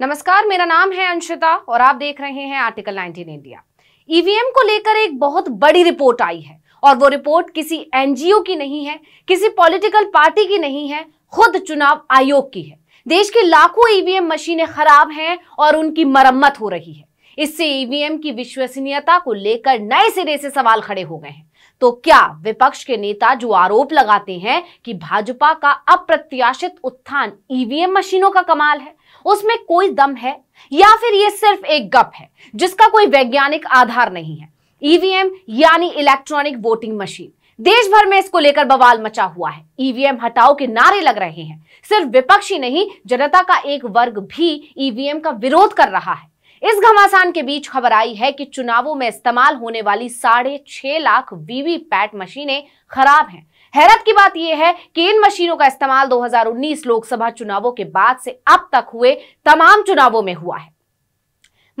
नमस्कार मेरा नाम है अंशिता और आप देख रहे हैं आर्टिकल 19 इंडिया ईवीएम e को लेकर एक बहुत बड़ी रिपोर्ट आई है और वो रिपोर्ट किसी एनजीओ की नहीं है किसी पॉलिटिकल पार्टी की नहीं है खुद चुनाव आयोग की है देश की लाखों ईवीएम e मशीनें खराब हैं और उनकी मरम्मत हो रही है इससे ईवीएम e की विश्वसनीयता को लेकर नए सिरे से सवाल खड़े हो गए हैं तो क्या विपक्ष के नेता जो आरोप लगाते हैं कि भाजपा का अप्रत्याशित उत्थान ईवीएम मशीनों का कमाल है उसमें कोई दम है या फिर ये सिर्फ एक गप है जिसका कोई वैज्ञानिक आधार नहीं है ईवीएम e यानी इलेक्ट्रॉनिक वोटिंग मशीन देश भर में इसको लेकर बवाल मचा हुआ है ईवीएम e हटाओ के नारे लग रहे हैं सिर्फ विपक्षी नहीं जनता का एक वर्ग भी ईवीएम e का विरोध कर रहा है इस घमासान के बीच खबर आई है कि चुनावों में इस्तेमाल होने वाली साढ़े छह लाख वीवीपैट मशीनें खराब हैं हैरत की बात यह है कि इन मशीनों का इस्तेमाल 2019 लोकसभा चुनावों के बाद से अब तक हुए तमाम चुनावों में हुआ है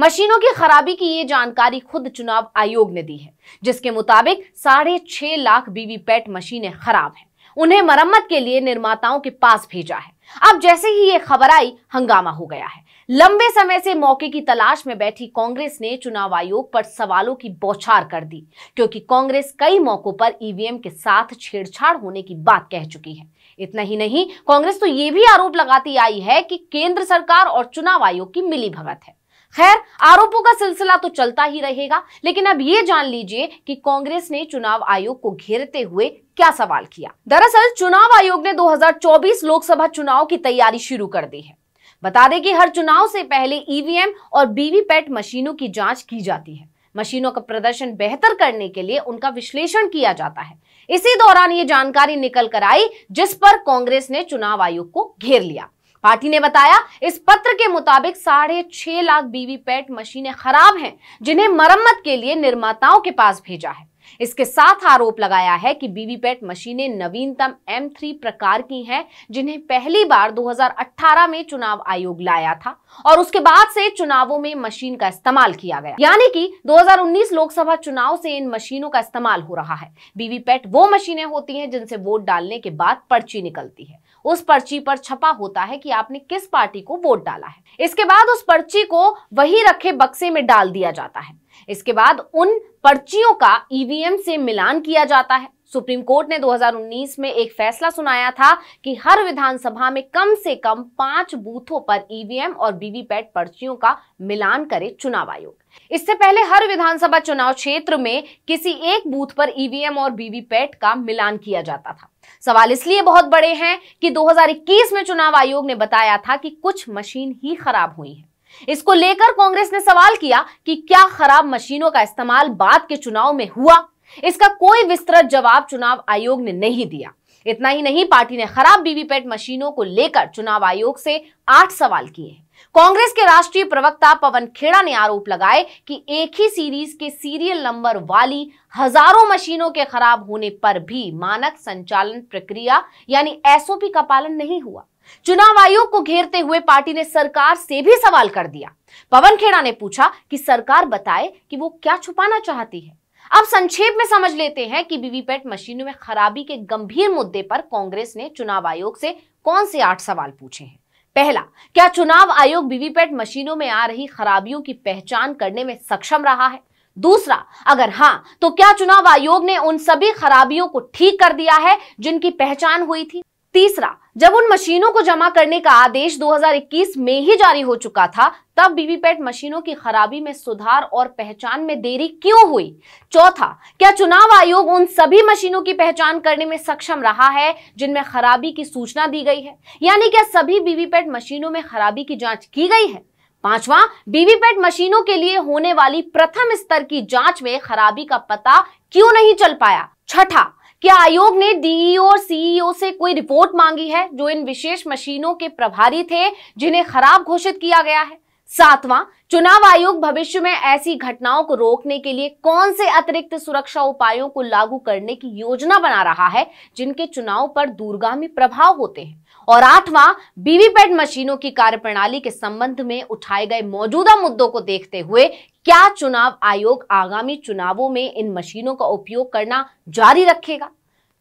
मशीनों की खराबी की ये जानकारी खुद चुनाव आयोग ने दी है जिसके मुताबिक साढ़े छह लाख वीवीपैट मशीनें खराब हैं उन्हें मरम्मत के लिए निर्माताओं के पास भेजा है अब जैसे ही ये खबर आई हंगामा हो गया है लंबे समय से मौके की तलाश में बैठी कांग्रेस ने चुनाव आयोग पर सवालों की बौछार कर दी क्योंकि कांग्रेस कई मौकों पर ईवीएम के साथ छेड़छाड़ होने की बात कह चुकी है इतना ही नहीं कांग्रेस तो ये भी आरोप लगाती आई है कि केंद्र सरकार और चुनाव आयोग की मिली भगत है खैर आरोपों का सिलसिला तो चलता ही रहेगा लेकिन अब ये जान लीजिए कि कांग्रेस ने चुनाव आयोग को घेरते हुए क्या सवाल किया दरअसल चुनाव आयोग ने 2024 लोकसभा चुनाव की तैयारी शुरू कर दी है बता दें कि हर चुनाव से पहले ईवीएम और बीवीपैट मशीनों की जांच की जाती है मशीनों का प्रदर्शन बेहतर करने के लिए उनका विश्लेषण किया जाता है इसी दौरान ये जानकारी निकल कर आई जिस पर कांग्रेस ने चुनाव आयोग को घेर लिया पार्टी ने बताया इस पत्र के मुताबिक साढ़े छह लाख बीवीपैट मशीनें खराब हैं जिन्हें मरम्मत के लिए निर्माताओं के पास भेजा है इसके साथ आरोप लगाया है कि वीवीपैट मशीनें नवीनतम M3 प्रकार की हैं जिन्हें पहली बार 2018 में चुनाव आयोग लाया था और उसके बाद से चुनावों में मशीन का इस्तेमाल किया गया यानी कि 2019 लोकसभा चुनाव से इन मशीनों का इस्तेमाल हो रहा है वीवीपैट वो मशीनें होती हैं जिनसे वोट डालने के बाद पर्ची निकलती है उस पर्ची पर छपा होता है कि आपने किस पार्टी को वोट डाला है इसके बाद उस पर्ची को वही रखे बक्से में डाल दिया जाता है इसके बाद उन पर्चियों का ईवीएम e से मिलान किया जाता है सुप्रीम कोर्ट ने 2019 में एक फैसला सुनाया था कि हर विधानसभा में कम से कम पांच बूथों पर ईवीएम e और वीवीपैट पर्चियों का मिलान करे चुनाव आयोग इससे पहले हर विधानसभा चुनाव क्षेत्र में किसी एक बूथ पर ईवीएम e और वीवीपैट का मिलान किया जाता था सवाल इसलिए बहुत बड़े हैं कि 2021 में चुनाव आयोग ने बताया था कि कुछ मशीन ही खराब हुई है इसको लेकर कांग्रेस ने सवाल किया कि क्या खराब मशीनों का इस्तेमाल बाद के चुनाव में हुआ इसका कोई विस्तृत जवाब चुनाव आयोग ने नहीं दिया इतना ही नहीं पार्टी ने खराब वीवीपैट मशीनों को लेकर चुनाव आयोग से आठ सवाल किए कांग्रेस के राष्ट्रीय प्रवक्ता पवन खेड़ा ने आरोप लगाए कि एक ही सीरीज के सीरियल नंबर वाली हजारों मशीनों के खराब होने पर भी मानक संचालन प्रक्रिया यानी एसओपी का पालन नहीं हुआ चुनाव आयोग को घेरते हुए पार्टी ने सरकार से भी सवाल कर दिया पवन खेड़ा ने पूछा कि सरकार बताए कि वो क्या छुपाना चाहती है अब संक्षेप में समझ लेते हैं कि वीवीपैट मशीनों में खराबी के गंभीर मुद्दे पर कांग्रेस ने चुनाव आयोग से कौन से आठ सवाल पूछे हैं पहला क्या चुनाव आयोग वीवीपैट मशीनों में आ रही खराबियों की पहचान करने में सक्षम रहा है दूसरा अगर हां तो क्या चुनाव आयोग ने उन सभी खराबियों को ठीक कर दिया है जिनकी पहचान हुई थी तीसरा जब उन मशीनों को जमा करने का आदेश 2021 में ही जारी हो चुका था तब वीवीपैट मशीनों की खराबी में सुधार और पहचान में देरी क्यों हुई चौथा क्या चुनाव आयोग उन सभी मशीनों की पहचान करने में सक्षम रहा है जिनमें खराबी की सूचना दी गई है यानी क्या सभी वीवीपैट मशीनों में खराबी की जांच की गई है पांचवा वीवीपैट मशीनों के लिए होने वाली प्रथम स्तर की जांच में खराबी का पता क्यों नहीं चल पाया छठा क्या आयोग ने डीईओ e और सीईओ e से कोई रिपोर्ट मांगी है जो इन विशेष मशीनों के प्रभारी थे जिन्हें खराब घोषित किया गया है सातवां चुनाव आयोग भविष्य में ऐसी घटनाओं को रोकने के लिए कौन से अतिरिक्त सुरक्षा उपायों को लागू करने की योजना बना रहा है जिनके चुनाव पर दूरगामी प्रभाव होते हैं और आठवां वीवीपैट मशीनों की कार्यप्रणाली के संबंध में उठाए गए मौजूदा मुद्दों को देखते हुए क्या चुनाव आयोग आगामी चुनावों में इन मशीनों का उपयोग करना जारी रखेगा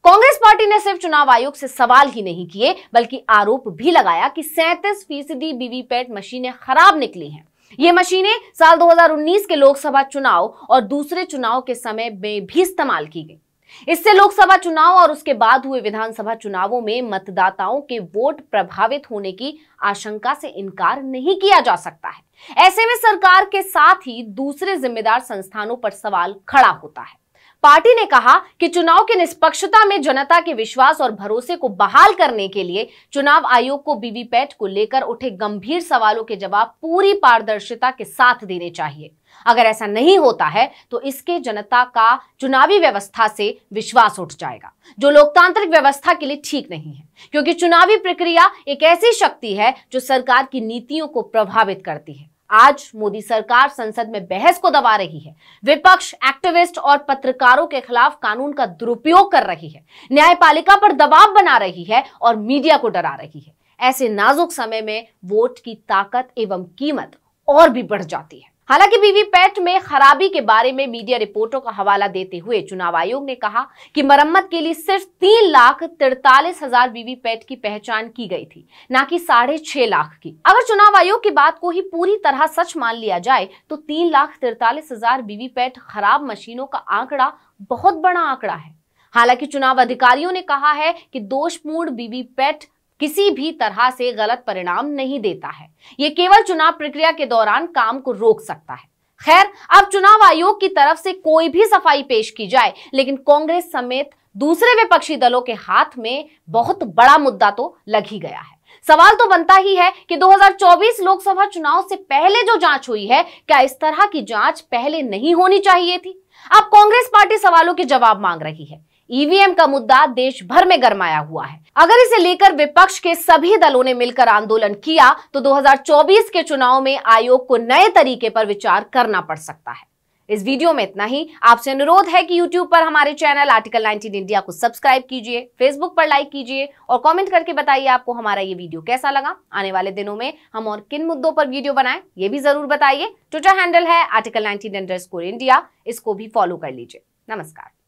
कांग्रेस पार्टी ने सिर्फ चुनाव आयोग से सवाल ही नहीं किए बल्कि आरोप भी लगाया कि सैंतीस फीसदी वीवीपैट मशीनें खराब निकली हैं ये मशीनें साल 2019 के लोकसभा चुनाव और दूसरे चुनाव के समय में भी इस्तेमाल की गई इससे लोकसभा चुनाव और उसके बाद हुए विधानसभा चुनावों में मतदाताओं के वोट प्रभावित होने की आशंका से इनकार नहीं किया जा सकता है ऐसे में सरकार के साथ ही दूसरे जिम्मेदार संस्थानों पर सवाल खड़ा होता है पार्टी ने कहा कि चुनाव की निष्पक्षता में जनता के विश्वास और भरोसे को बहाल करने के लिए चुनाव आयोग को वीवीपैट को लेकर उठे गंभीर सवालों के जवाब पूरी पारदर्शिता के साथ देने चाहिए अगर ऐसा नहीं होता है तो इसके जनता का चुनावी व्यवस्था से विश्वास उठ जाएगा जो लोकतांत्रिक व्यवस्था के लिए ठीक नहीं है क्योंकि चुनावी प्रक्रिया एक ऐसी शक्ति है जो सरकार की नीतियों को प्रभावित करती है आज मोदी सरकार संसद में बहस को दबा रही है विपक्ष एक्टिविस्ट और पत्रकारों के खिलाफ कानून का दुरुपयोग कर रही है न्यायपालिका पर दबाव बना रही है और मीडिया को डरा रही है ऐसे नाजुक समय में वोट की ताकत एवं कीमत और भी बढ़ जाती है हालांकि वीवीपैट में खराबी के बारे में मीडिया रिपोर्टों का हवाला देते हुए चुनाव आयोग ने कहा कि मरम्मत के लिए सिर्फ तीन लाख तिरतालीस हजार वीवीपैट की पहचान की गई थी न कि साढ़े छह लाख की अगर चुनाव आयोग की बात को ही पूरी तरह सच मान लिया जाए तो तीन लाख तिरतालीस हजार वीवीपैट खराब मशीनों का आंकड़ा बहुत बड़ा आंकड़ा है हालांकि चुनाव अधिकारियों ने कहा है कि दोषपूर्ण वीवीपैट किसी भी तरह से गलत परिणाम नहीं देता है ये केवल चुनाव प्रक्रिया के दौरान काम को रोक सकता है खैर अब चुनाव आयोग की तरफ से कोई भी सफाई पेश की जाए लेकिन कांग्रेस समेत दूसरे विपक्षी दलों के हाथ में बहुत बड़ा मुद्दा तो लग ही गया है सवाल तो बनता ही है कि 2024 लोकसभा चुनाव से पहले जो जांच हुई है क्या इस तरह की जांच पहले नहीं होनी चाहिए थी अब कांग्रेस पार्टी सवालों के जवाब मांग रही है ईवीएम का मुद्दा देश भर में गरमाया हुआ है अगर इसे लेकर विपक्ष के सभी दलों ने मिलकर आंदोलन किया तो 2024 के चुनाव में आयोग को नए तरीके पर विचार करना पड़ सकता है इस वीडियो में इतना ही आपसे अनुरोध है कि YouTube पर हमारे चैनल आर्टिकल 19 इंडिया को सब्सक्राइब कीजिए Facebook पर लाइक कीजिए और कमेंट करके बताइए आपको हमारा ये वीडियो कैसा लगा आने वाले दिनों में हम और किन मुद्दों पर वीडियो बनाएं ये भी जरूर बताइए ट्विटर हैंडल है आर्टिकल नाइनटीन इंडिया इसको भी फॉलो कर लीजिए नमस्कार